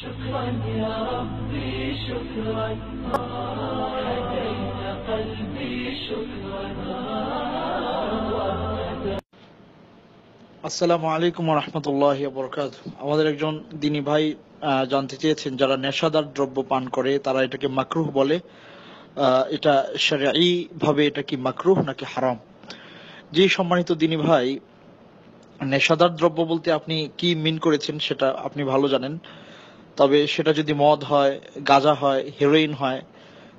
আসসালামু আলাইকুম রহমতুল্লাহ বরকাত আমাদের একজন দিনী ভাই জানতে চেয়েছেন যারা নেশাদার দ্রব্য পান করে তারা এটাকে মাকরুহ বলে এটা সারি ভাবে এটা কি মাকরুহ নাকি হারাম যে সম্মানিত দিনী ভাই নেশাদার দ্রব্য বলতে আপনি কি মিন করেছেন সেটা আপনি ভালো জানেন তবে সেটা যদি মদ হয় গাঁজা হয় হেরোইন হয়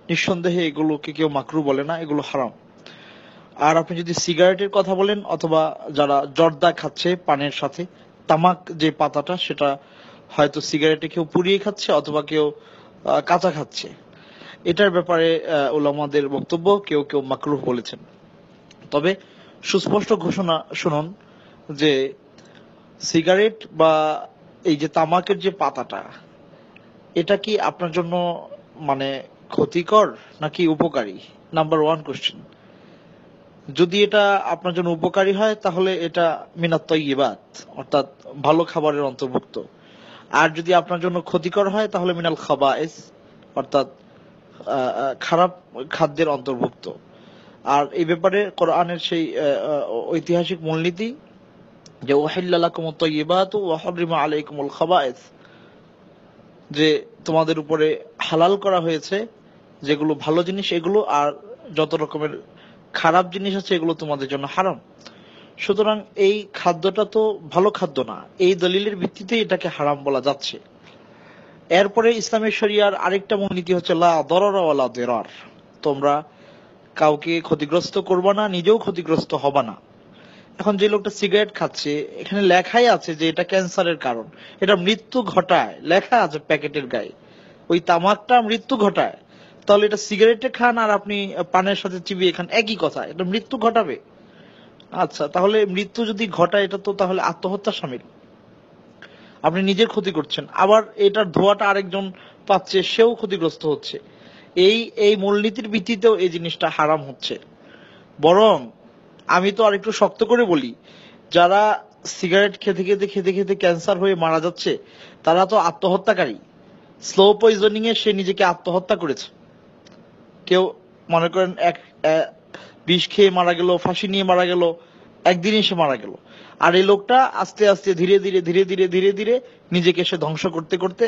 নিঃসন্দেহে এগুলোকে কেউ মাকরু বলে না এগুলো হারাম আর আপনি যদি সিগারেটের কথা বলেন অথবা যারা জর্দা খাচ্ছে পানের সাথে তামাক যে পাতাটা সেটা হয়তো সিগারেটে কেউ পুড়িয়ে খাচ্ছে অথবা কেউ কাঁচা খাচ্ছে এটার ব্যাপারে ওলামাদের বক্তব্য কেউ কেউ মাকরুহ বলেছেন তবে সুস্পষ্ট ঘোষণা শুনুন যে সিগারেট বা এই যে তামাকের যে পাতাটা এটা কি আপনার জন্য মানে ক্ষতিকর নাকি উপকারী নাম্বার ওয়ান কোশ্চেন যদি এটা আপনার জন্য উপকারী হয় তাহলে এটা মিনাত্তয়িবাত অর্থাৎ ভালো খাবারের অন্তর্ভুক্ত আর যদি আপনার জন্য ক্ষতিকর হয় তাহলে মিনাল খাবায়েস অর্থাৎ খারাপ খাদ্যের অন্তর্ভুক্ত আর এই ব্যাপারে কোরআনের সেই ঐতিহাসিক মূলনীতি যে ওয়াহিল্লাকুম তৈবাত ওয়াহরিমা আলাইকুমুল খাবায়েস যে তোমাদের উপরে হালাল করা হয়েছে যেগুলো ভালো জিনিস এগুলো আর যত রকমের খারাপ জিনিস আছে এগুলো তোমাদের জন্য হারাম সুতরাং এই খাদ্যটা তো ভালো খাদ্য না এই দলিলের ভিত্তিতে এটাকে হারাম বলা যাচ্ছে এরপরে ইসলামের শরিয়ার আরেকটা নীতি হচ্ছে লা দরার তোমরা কাউকে ক্ষতিগ্রস্ত করবা না নিজেও ক্ষতিগ্রস্ত হবা না এখন যে লোকটা সিগারেট খাচ্ছে এখানে লেখাই আছে যে এটা ক্যান্সারের কারণ এটা মৃত্যু ঘটায় লেখা আছে প্যাকেটের গায়ে ওই তামাকটা মৃত্যু ঘটায় তাহলে এটা সিগারেটে খান আর আপনি পানের সাথে চিবিয়ে খান একই কথা এটা মৃত্যু ঘটাবে আচ্ছা তাহলে মৃত্যু যদি ঘটায় এটা তো তাহলে আত্মহত্যা সামিল আপনি নিজের ক্ষতি করছেন আবার এটার ধোয়াটা আরেকজন পাচ্ছে সেও ক্ষতিগ্রস্ত হচ্ছে এই এই মূলনীতির ভিত্তিতেও এই জিনিসটা হারাম হচ্ছে বরং আমি তো আরেকটু শক্ত করে বলি যারা সিগারেট খেতে খেতে খেতে খেতে ক্যান্সার হয়ে মারা যাচ্ছে তারা তো আত্মহত্যাকারী স্লো পয়জনিং এ সে নিজেকে আত্মহত্যা করেছে কেউ মনে করেন এক বিষ খেয়ে মারা গেল ফাঁসি নিয়ে মারা গেল একদিন সে মারা গেল আর এই লোকটা আস্তে আস্তে ধীরে ধীরে ধীরে ধীরে ধীরে ধীরে নিজেকে এসে ধ্বংস করতে করতে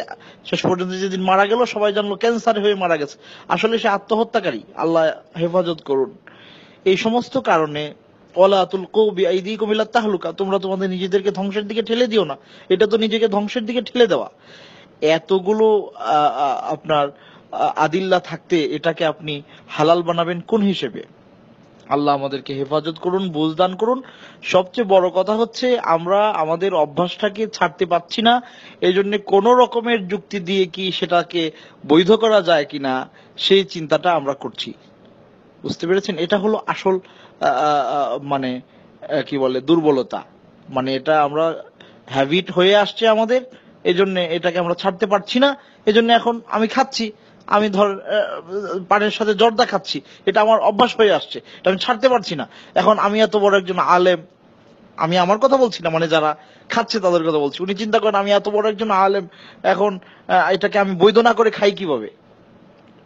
শেষ পর্যন্ত যেদিন মারা গেল সবাই জানলো ক্যান্সার হয়ে মারা গেছে আসলে সে আত্মহত্যাকারী আল্লাহ হেফাজত করুন এই সমস্ত কারণে তোমরা তোমাদের নিজেদেরকে ধ্বংসের দিকে ঠেলে দিও না এটা তো নিজেকে ধ্বংসের দিকে ঠেলে দেওয়া এতগুলো আপনার আদিল্লা থাকতে এটাকে আপনি হালাল বানাবেন কোন হিসেবে আল্লাহ আমাদেরকে হেফাজত করুন বোঝদান করুন সবচেয়ে বড় কথা হচ্ছে আমরা আমাদের অভ্যাসটাকে ছাড়তে পারছি না এই জন্য কোনো রকমের যুক্তি দিয়ে কি সেটাকে বৈধ করা যায় কিনা সেই চিন্তাটা আমরা করছি বুঝতে পেরেছেন এটা হলো আসল মানে কি বলে দুর্বলতা মানে এটা আমরা হ্যাবিট হয়ে আসছে আমাদের এজন্য এটাকে আমরা ছাড়তে পারছি না এজন্য এখন আমি খাচ্ছি আমি ধর পানের সাথে জর্দা খাচ্ছি এটা আমার অভ্যাস হয়ে আসছে এটা আমি ছাড়তে পারছি না এখন আমি এত বড় একজন আলেম আমি আমার কথা বলছি না মানে যারা খাচ্ছে তাদের কথা বলছি উনি চিন্তা করেন আমি এত বড় একজন আলেম এখন এটাকে আমি বৈধ না করে খাই কিভাবে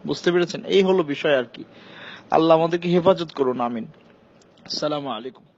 বুঝতে পেরেছেন এই হলো বিষয় আর কি আল্লাহ আমাদেরকে হেফাজত করুন আমিন সালাম আলাইকুম